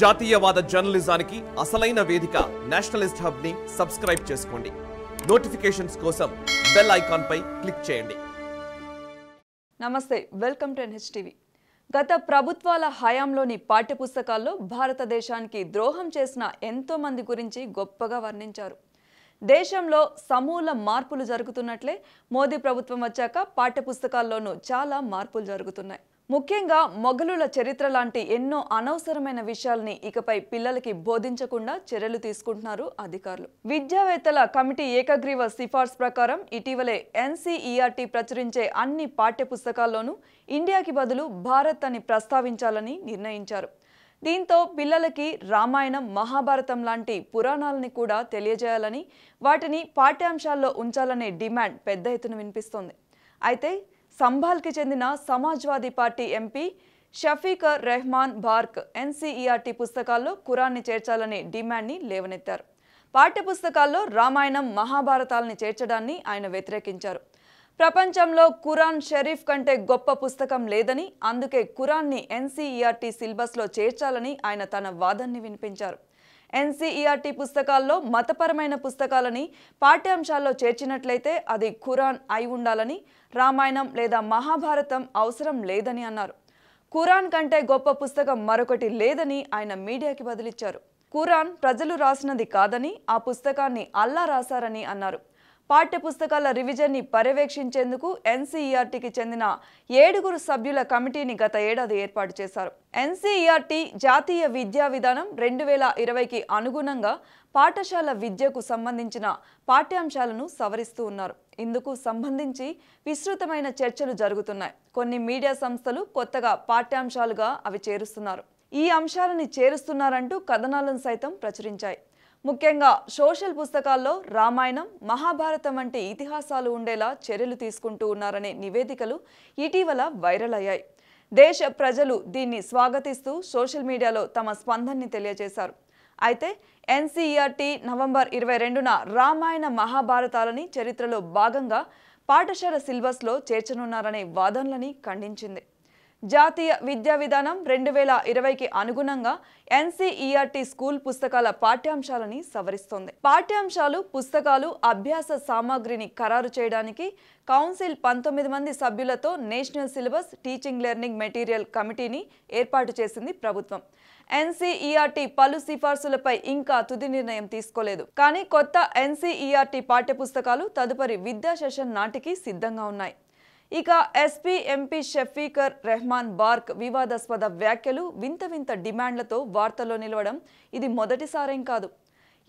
జాతీయవాద జర్నలిజానికి అసలైన వేదిక నేషనలిస్ట్ హబ్ ని సబ్స్క్రైబ్ చేసుకోండి నోటిఫికేషన్స్ కోసం బెల్ ఐకాన్ పై క్లిక్ చేయండి నమస్తే వెల్కమ్ టు ఎన్హెచ్టీవీ గత ప్రభుత్వాల హయాంలోని పాఠ్యపుస్తకాల్లో భారతదేశానికి ద్రోహం చేసిన ఎంతో మంది గురించి గొప్పగా వర్ణించారు దేశంలో సమూల మార్పులు జరుగుతున్నట్లే మోదీ ప్రభుత్వం వచ్చాక పాఠ్యపుస్తకాల్లోనూ చాలా మార్పులు జరుగుతున్నాయి ముఖ్యంగా మొఘలుల చరిత్ర లాంటి ఎన్నో అనవసరమైన విషయాల్ని ఇకపై పిల్లలకి బోధించకుండా చర్యలు తీసుకుంటున్నారు అధికారులు విద్యావేత్తల కమిటీ ఏకగ్రీవ సిఫార్సు ప్రకారం ఇటీవలే ఎన్సీఈఆర్టీ ప్రచురించే అన్ని పాఠ్య పుస్తకాల్లోనూ ఇండియాకి బదులు భారత్ అని ప్రస్తావించాలని నిర్ణయించారు దీంతో పిల్లలకి రామాయణం మహాభారతం లాంటి పురాణాలని కూడా తెలియజేయాలని వాటిని పాఠ్యాంశాల్లో ఉంచాలనే డిమాండ్ పెద్ద ఎత్తున వినిపిస్తోంది అయితే సంభాల్కి చెందిన Samajwadi party MP Shafiqur Rahman Barq NCERT పుస్తకాల్లో కురాన్ని చేర్చాలనే డిమాండ్ని లేవనెత్తారు పాఠ్యపుస్తకాల్లో రామాయణం మహాభారతాలని చేర్చడాన్ని ఆయన వ్యతిరేకించారు ప్రపంచంలో కురాన్ షరీఫ్ కంటే గొప్ప పుస్తకం లేదని అందుకే కురాన్ని ఎన్సీఈఆర్టీ సిలబస్లో చేర్చాలని ఆయన తన వాదన్ని వినిపించారు ఎన్సీఈఆర్టీ పుస్తకాల్లో మతపరమైన పుస్తకాలని పాఠ్యాంశాల్లో చేర్చినట్లయితే అది ఖురాన్ అయి ఉండాలని రామాయణం లేదా మహాభారతం అవసరం లేదని అన్నారు ఖురాన్ కంటే గొప్ప పుస్తకం మరొకటి లేదని ఆయన మీడియాకి బదిలిచ్చారు ఖురాన్ ప్రజలు రాసినది కాదని ఆ పుస్తకాన్ని అల్లా రాశారని అన్నారు పాఠ్యపుస్తకాల రివిజన్ని పర్యవేక్షించేందుకు ఎన్సీఈఆర్టీకి చెందిన ఏడుగురు సభ్యుల కమిటీని గత ఏడాది ఏర్పాటు చేశారు ఎన్సీఈఆర్టీ జాతీయ విద్యా విధానం రెండు వేల ఇరవైకి అనుగుణంగా పాఠశాల విద్యకు సంబంధించిన పాఠ్యాంశాలను సవరిస్తూ ఉన్నారు ఇందుకు సంబంధించి విస్తృతమైన చర్చలు జరుగుతున్నాయి కొన్ని మీడియా సంస్థలు కొత్తగా పాఠ్యాంశాలుగా అవి చేరుస్తున్నారు ఈ అంశాలని చేరుస్తున్నారంటూ కథనాలను సైతం ప్రచురించాయి ముఖ్యంగా సోషల్ పుస్తకాల్లో రామాయణం మహాభారతం వంటి ఇతిహాసాలు ఉండేలా చర్యలు తీసుకుంటూ ఉన్నారనే నివేదికలు ఇటీవల వైరల్ అయ్యాయి దేశ ప్రజలు దీన్ని స్వాగతిస్తూ సోషల్ మీడియాలో తమ స్పందనని తెలియజేశారు అయితే ఎన్సీఈఆర్టీ నవంబర్ ఇరవై రెండున రామాయణ మహాభారతాలని చరిత్రలో భాగంగా పాఠశాల సిలబస్లో చేర్చనున్నారనే వాదనలని ఖండించింది జాతీయ విద్యా విధానం రెండు వేల ఇరవైకి అనుగుణంగా ఎన్సీఈఆర్టీ స్కూల్ పుస్తకాల పాఠ్యాంశాలని సవరిస్తోంది పాఠ్యాంశాలు పుస్తకాలు అభ్యాస సామాగ్రిని ఖరారు చేయడానికి కౌన్సిల్ పంతొమ్మిది మంది సభ్యులతో national syllabus teaching learning material కమిటీని ఏర్పాటు చేసింది ప్రభుత్వం ఎన్సీఈఆర్టీ పలు సిఫార్సులపై ఇంకా తుది నిర్ణయం తీసుకోలేదు కానీ కొత్త ఎన్సీఈఆర్టీ పాఠ్యపుస్తకాలు తదుపరి విద్యా సెషన్ నాటికి సిద్ధంగా ఉన్నాయి ఇక ఎస్పీ ఎంపీ షఫీకర్ రెహమాన్ బార్క్ వివాదాస్పద వ్యాఖ్యలు వింత వింత డిమాండ్లతో వార్తల్లో నిలవడం ఇది మొదటిసారేం కాదు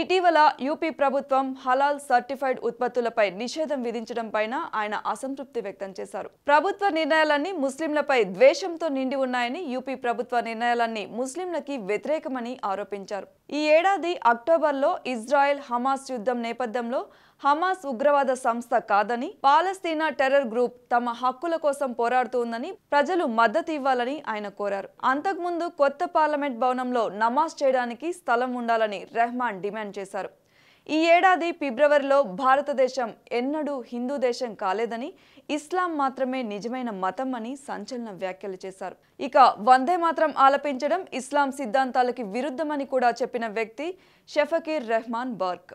ఇటీవల యూపీ ప్రభుత్వం హలాల్ సర్టిఫైడ్ ఉత్పత్తులపై నిషేధం విధించడం పైన ఆయన అసంతృప్తి వ్యక్తం చేశారు ప్రభుత్వ నిర్ణయాలన్నీ ముస్లింలపై ద్వేషంతో నిండి ఉన్నాయని యూపీ ప్రభుత్వ నిర్ణయాలన్నీ ముస్లింలకి వ్యతిరేకమని ఆరోపించారు ఈ ఏడాది అక్టోబర్లో ఇజ్రాయెల్ హమాస్ యుద్ధం నేపథ్యంలో హమాస్ ఉగ్రవాద సంస్థ కాదని పాలస్తీనా టెర్రర్ గ్రూప్ తమ హక్కుల కోసం పోరాడుతుందని ప్రజలు మద్దతు ఇవ్వాలని ఆయన కోరారు అంతకుముందు కొత్త పార్లమెంట్ భవనంలో నమాజ్ చేయడానికి స్థలం ఉండాలని రెహమాన్ డిమాండ్ చేశారు ఈ ఏడాది ఫిబ్రవరిలో భారతదేశం ఎన్నడూ హిందూ దేశం కాలేదని ఇస్లాం మాత్రమే నిజమైన మతం అని సంచలన వ్యాఖ్యలు చేశారు ఇక వందే మాత్రం ఆలపించడం ఇస్లాం సిద్ధాంతాలకి విరుద్ధమని కూడా చెప్పిన వ్యక్తి షఫకీర్ రెహమాన్ బర్క్